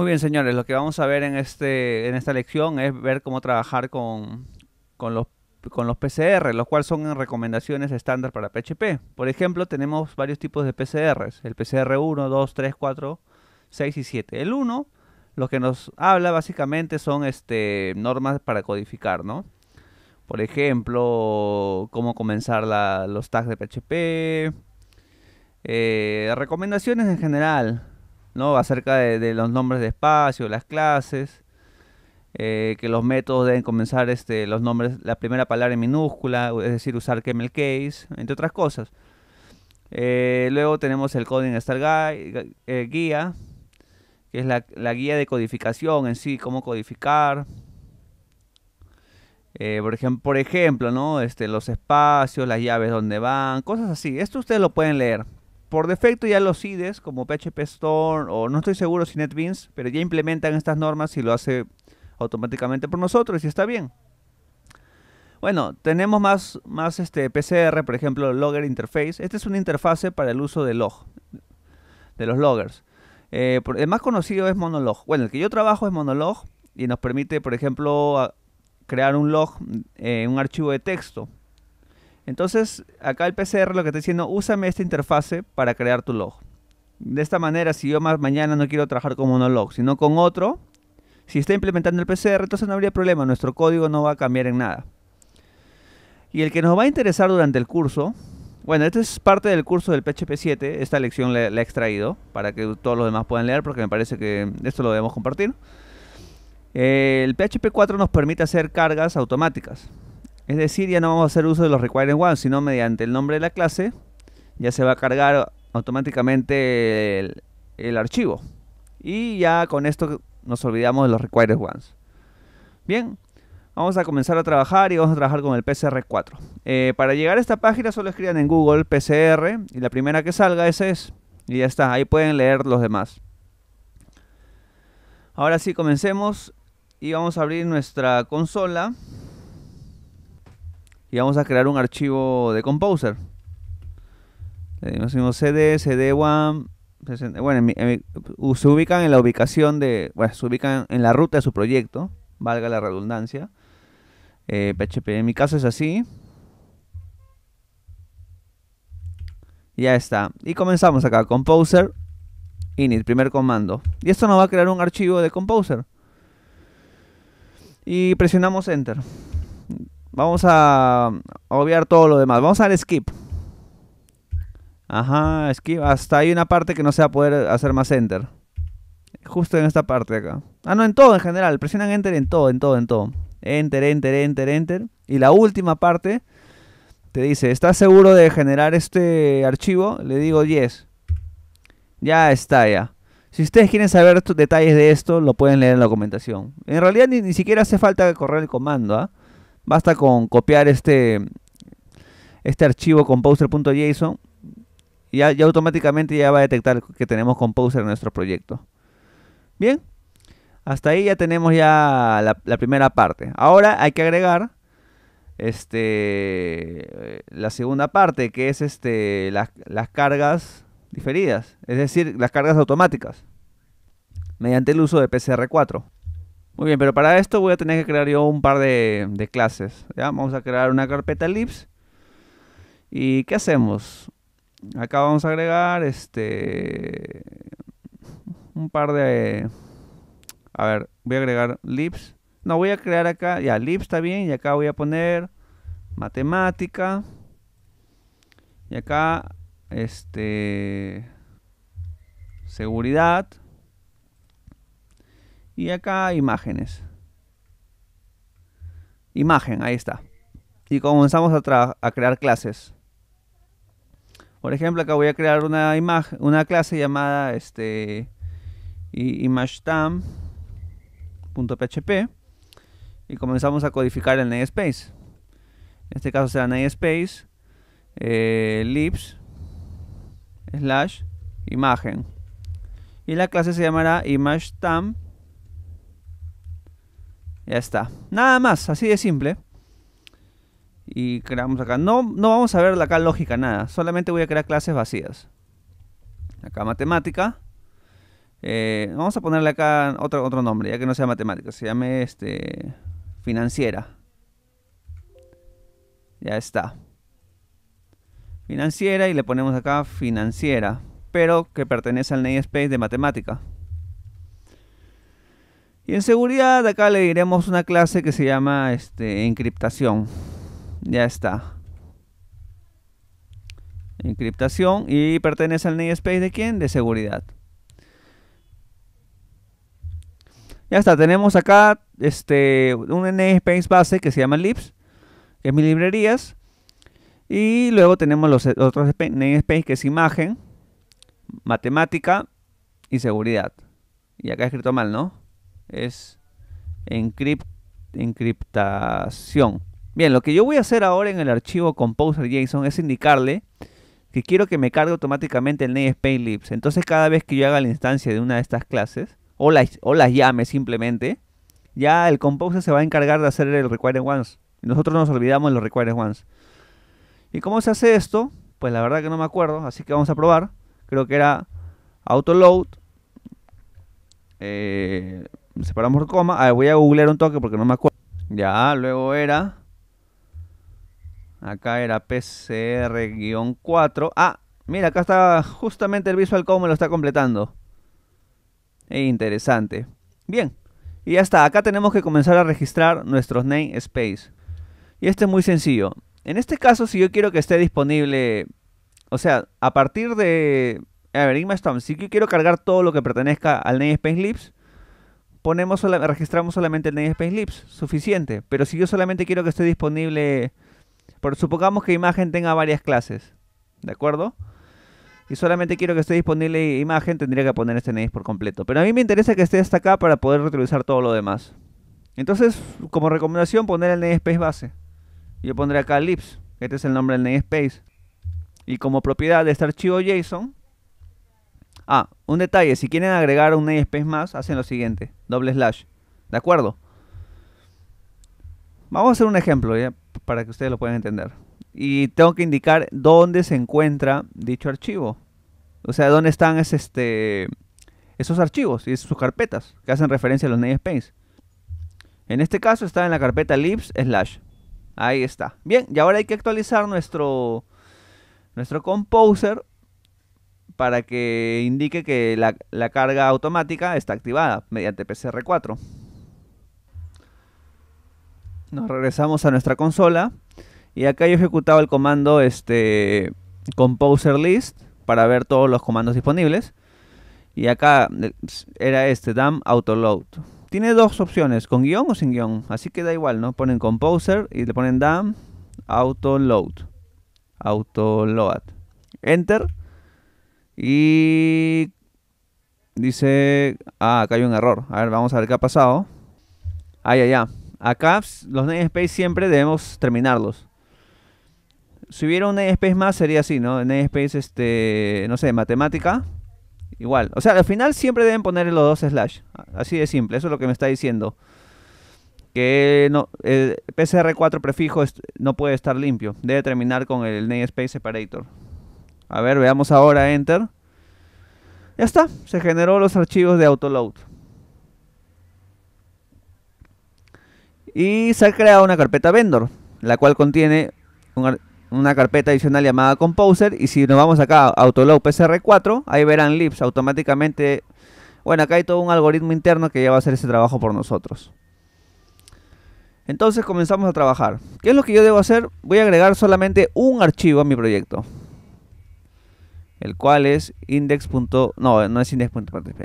Muy bien, señores, lo que vamos a ver en, este, en esta lección es ver cómo trabajar con, los con los PCR, los cuales son recomendaciones estándar para PHP. Por ejemplo, tenemos varios tipos de PCR, el PCR 1, 2, 3, 4, 6 y 7. El 1, lo que nos habla básicamente son este, normas para codificar, ¿no? Por ejemplo, cómo comenzar los tags de PHP, eh, recomendaciones en general, ¿no? acerca de, los nombres de espacio, las clases, eh, que los métodos deben comenzar este, los nombres, la primera palabra en minúscula, es decir, usar camel case, entre otras cosas. Eh, luego tenemos el Coding Star Guide, eh, Guía, que es la, guía de codificación en sí, cómo codificar. por, ejemplo, por ejemplo, ¿no? Este, los espacios, las llaves donde van, cosas así. Esto ustedes lo pueden leer por defecto ya los IDEs como PHP Store o no estoy seguro si NetBeans, pero ya implementan estas normas y lo hace automáticamente por nosotros y está bien. Bueno, tenemos más, más este PCR, por ejemplo, Logger Interface. Esta es una interfase para el uso de log, de los loggers. Eh, el más conocido es Monolog. Bueno, el que yo trabajo es Monolog y nos permite, por ejemplo, crear un log, en un archivo de texto entonces, acá el PCR lo que está diciendo, úsame esta interfase para crear tu log. De esta manera, si yo más mañana no quiero trabajar con uno log sino con otro, si está implementando el PCR, entonces no habría problema, nuestro código no va a cambiar en nada. Y el que nos va a interesar durante el curso, bueno, este es parte del curso del PHP 7, esta lección la, he extraído para que todos los demás puedan leer porque me parece que esto lo debemos compartir. el PHP 4 nos permite hacer cargas automáticas. Es decir, ya no vamos a hacer uso de los required Ones, sino mediante el nombre de la clase ya se va a cargar automáticamente el, archivo. Y ya con esto nos olvidamos de los required ones. Bien, vamos a comenzar a trabajar y vamos a trabajar con el PCR4. Eh, para llegar a esta página solo escriban en Google PCR y la primera que salga esa es. Y ya está, ahí pueden leer los demás. Ahora sí, comencemos y vamos a abrir nuestra consola y vamos a crear un archivo de Composer. Le dimos CD, CD1, bueno, se ubican en la ubicación de, bueno, se ubican en la ruta de su proyecto, valga la redundancia. PHP eh, en mi caso es así. Ya está. Y comenzamos acá, Composer, init, primer comando. Y esto nos va a crear un archivo de Composer. Y presionamos Enter. Vamos a obviar todo lo demás. Vamos al skip. Ajá, skip. Hasta hay una parte que no se va a poder hacer más enter. Justo en esta parte acá. Ah, no, en todo en general. Presionan enter en todo, en todo, en todo. Enter, enter, enter, enter. Y la última parte te dice, ¿estás seguro de generar este archivo? Le digo yes. Ya está, ya. Si ustedes quieren saber detalles de esto, lo pueden leer en la documentación. En realidad ni, siquiera hace falta correr el comando, ¿ah? Basta con copiar este, este archivo composer.json y ya, automáticamente ya va a detectar que tenemos composer en nuestro proyecto. Bien, hasta ahí ya tenemos ya la, primera parte. Ahora hay que agregar este, la segunda parte que es este, las, las cargas diferidas, es decir, las cargas automáticas mediante el uso de PCR4. Muy bien, pero para esto voy a tener que crear yo un par de, clases. Vamos a crear una carpeta lips ¿Y qué hacemos? Acá vamos a agregar este un par de... A ver, voy a agregar lips. No, voy a crear acá, ya, lips está bien. Y acá voy a poner matemática. Y acá, este... Seguridad. Y acá imágenes. Imagen, ahí está. Y comenzamos a, crear clases. Por ejemplo, acá voy a crear una imagen, una clase llamada este imagetam.php y comenzamos a codificar el namespace. En este caso será namespace eh, lips slash imagen. Y la clase se llamará imagetam.php ya está. Nada más, así de simple. Y creamos acá. No, no vamos a ver acá lógica, nada. Solamente voy a crear clases vacías. Acá matemática. Eh, vamos a ponerle acá otro, otro nombre, ya que no sea matemática. Se llame este, financiera. Ya está. Financiera y le ponemos acá financiera. Pero que pertenece al namespace de matemática. Y en seguridad acá le diremos una clase que se llama este, encriptación. Ya está. Encriptación y pertenece al namespace de quién? De seguridad. Ya está, tenemos acá este, un namespace base que se llama libs, que es mi librerías. Y luego tenemos los e, otros namespaces que es imagen, matemática y seguridad. Y acá he escrito mal, ¿no? es encript encriptación. Bien, lo que yo voy a hacer ahora en el archivo Composer.json es indicarle que quiero que me cargue automáticamente el namespace libs. Entonces cada vez que yo haga la instancia de una de estas clases, o las, o llame simplemente, ya el Composer se va a encargar de hacer el required once. Nosotros nos olvidamos los required once. ¿Y cómo se hace esto? Pues la verdad que no me acuerdo, así que vamos a probar. Creo que era autoload eh, separamos por coma. A voy a googlear un toque porque no me acuerdo. Ya, luego era. Acá era PCR-4. Ah, mira, acá está justamente el Visual como lo está completando. E interesante. Bien, y ya está. Acá tenemos que comenzar a registrar nuestros namespace. Y este es muy sencillo. En este caso, si yo quiero que esté disponible, o sea, a partir de... A ver, Storm, si yo quiero cargar todo lo que pertenezca al namespace lips registramos solamente el namespace lips, suficiente. Pero si yo solamente quiero que esté disponible, por, supongamos que imagen tenga varias clases, ¿de acuerdo? Y solamente quiero que esté disponible imagen, tendría que poner este namespace por completo. Pero a mí me interesa que esté hasta acá para poder reutilizar todo lo demás. Entonces, como recomendación, poner el namespace base. Yo pondré acá lips, este es el nombre del namespace. Y como propiedad de este archivo JSON, Ah, un detalle, si quieren agregar un namespace más, hacen lo siguiente, doble slash, ¿de acuerdo? Vamos a hacer un ejemplo para que ustedes lo puedan entender. Y tengo que indicar dónde se encuentra dicho archivo. O sea, dónde están este, esos archivos y sus carpetas que hacen referencia a los namespaces. En este caso está en la carpeta libs slash. Ahí está. Bien, y ahora hay que actualizar nuestro, nuestro composer para que indique que la, carga automática está activada mediante PCR4. Nos regresamos a nuestra consola y acá yo he ejecutado el comando este, composer list para ver todos los comandos disponibles. Y acá era este, dam autoload. Tiene dos opciones, con guión o sin guión. Así que da igual, ¿no? Ponen composer y le ponen dam autoload. Autoload. Enter. Y dice, ah, acá hay un error. A ver, vamos a ver qué ha pasado. Ah, ya, ya. Acá los namespace siempre debemos terminarlos. Si hubiera un namespace más sería así, ¿no? Namespace, este, no sé, matemática. Igual. O sea, al final siempre deben poner los dos slash. Así de simple. Eso es lo que me está diciendo. Que no, el PCR4 prefijo no puede estar limpio. Debe terminar con el namespace separator. A ver, veamos ahora Enter. Ya está, se generó los archivos de Autoload. Y se ha creado una carpeta vendor, la cual contiene una carpeta adicional llamada Composer. Y si nos vamos acá a Autoload PSR4, ahí verán libs automáticamente. Bueno, acá hay todo un algoritmo interno que ya va a hacer ese trabajo por nosotros. Entonces comenzamos a trabajar. ¿Qué es lo que yo debo hacer? Voy a agregar solamente un archivo a mi proyecto el cual es index. No, no es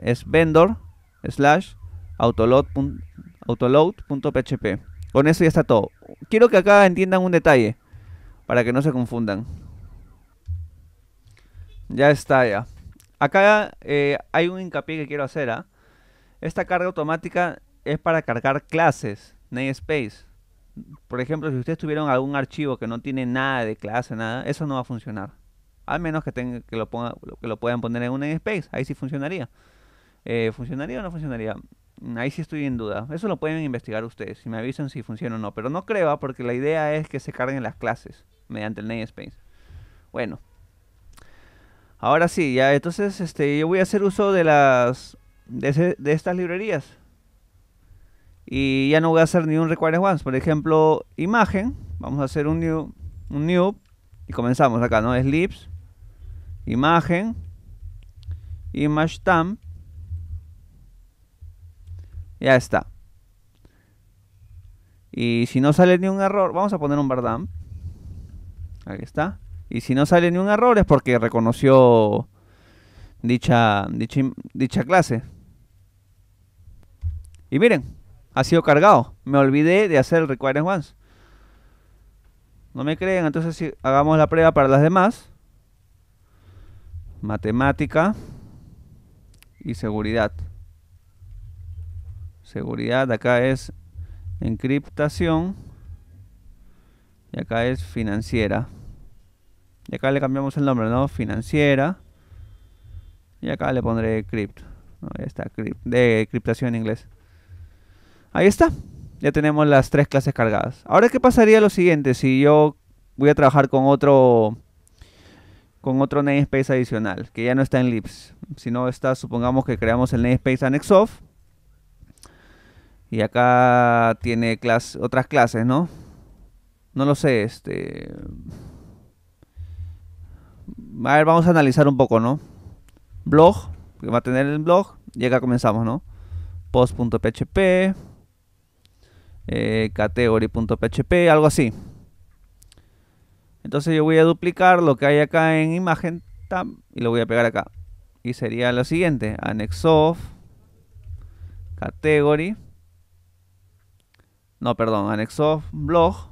Es vendor slash autoload.php. Con eso ya está todo. Quiero que acá entiendan un detalle para que no se confundan. Ya está ya. Acá eh, hay un hincapié que quiero hacer. ¿ah? Esta carga automática es para cargar clases, namespace. Por ejemplo, si ustedes tuvieron algún archivo que no tiene nada de clase, nada, eso no va a funcionar. Al menos que, tenga, que, lo que lo puedan poner en un namespace Ahí sí funcionaría. Eh, ¿Funcionaría o no funcionaría? Mm, ahí sí estoy en duda. Eso lo pueden investigar ustedes. Si me avisan si funciona o no. Pero no creo, ah, porque la idea es que se carguen las clases mediante el namespace. Bueno. Ahora sí, ya entonces este, yo voy a hacer uso de las de, estas librerías. Y ya no voy a hacer ni un require once. Por ejemplo, imagen. Vamos a hacer un new, un new. Y comenzamos acá, ¿no? Slips imagen, image Ya está. Y si no sale ni un error, vamos a poner un verdam. ahí está. Y si no sale ni un error es porque reconoció dicha, dicha, clase. Y miren, ha sido cargado. Me olvidé de hacer el require once. No me creen, entonces si hagamos la prueba para las demás matemática y seguridad. Seguridad acá es encriptación y acá es financiera. Y acá le cambiamos el nombre, ¿no? Financiera. Y acá le pondré crypt. está, de encriptación en inglés. Ahí está. Ya tenemos las tres clases cargadas. Ahora, ¿qué pasaría lo siguiente? Si yo voy a trabajar con otro con otro namespace adicional, que ya no está en lips, no está, supongamos que creamos el namespace anexof, y acá tiene otras clases, ¿no? No lo sé, este... A ver, vamos a analizar un poco, ¿no? Blog, que va a tener el blog, y acá comenzamos, ¿no? Post.php, eh, category.php, algo así. Entonces yo voy a duplicar lo que hay acá en imagen y lo voy a pegar acá. Y sería lo siguiente, anexof, category, no, perdón, anexof blog,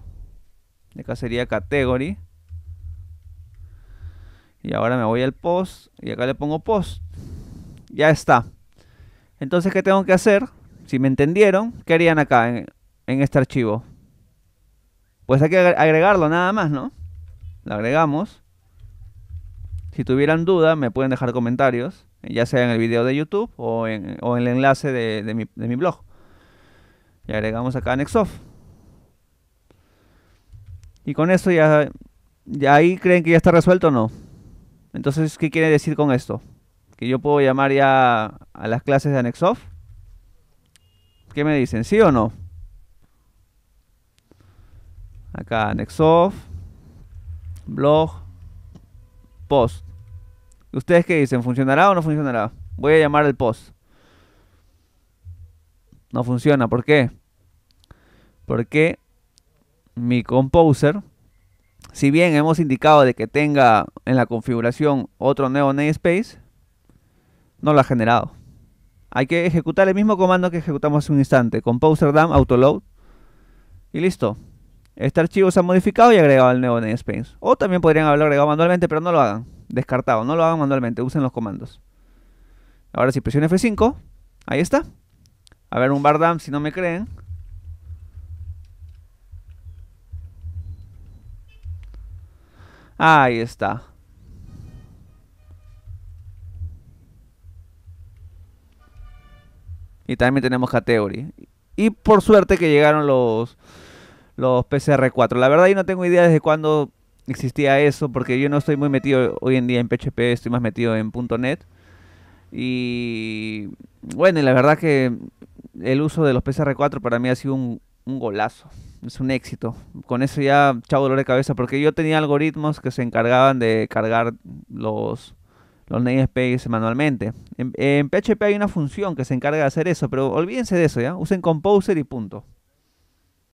y acá sería category. Y ahora me voy al post y acá le pongo post. Ya está. Entonces, ¿qué tengo que hacer? Si me entendieron, ¿qué harían acá en este archivo? Pues hay que agregarlo nada más, ¿no? la agregamos. Si tuvieran duda, me pueden dejar comentarios, ya sea en el video de YouTube o en, o el enlace de, mi, blog. Y agregamos acá Nexoft. Y con esto ya, ya ahí creen que ya está resuelto o no. Entonces, ¿qué quiere decir con esto? Que yo puedo llamar ya a las clases de anexof ¿Qué me dicen? ¿Sí o no? Acá Anexoft blog post. ¿Ustedes qué dicen? ¿Funcionará o no funcionará? Voy a llamar el post. No funciona, ¿por qué? Porque mi composer, si bien hemos indicado de que tenga en la configuración otro nuevo namespace, no lo ha generado. Hay que ejecutar el mismo comando que ejecutamos hace un instante, composer dam autoload y listo. Este archivo se ha modificado y agregado al nuevo namespace. O también podrían haberlo agregado manualmente, pero no lo hagan. Descartado, no lo hagan manualmente, usen los comandos. Ahora si presiono F5, ahí está. A ver un bardam si no me creen. Ahí está. Y también tenemos category. Y por suerte que llegaron los los PCR4. La verdad yo no tengo idea desde cuándo existía eso, porque yo no estoy muy metido hoy en día en PHP, estoy más metido en .NET. Y bueno, y la verdad que el uso de los PCR4 para mí ha sido un, golazo, es un éxito. Con eso ya, chavo dolor de cabeza, porque yo tenía algoritmos que se encargaban de cargar los los namespaces manualmente. En, PHP hay una función que se encarga de hacer eso, pero olvídense de eso, ¿ya? Usen Composer y punto.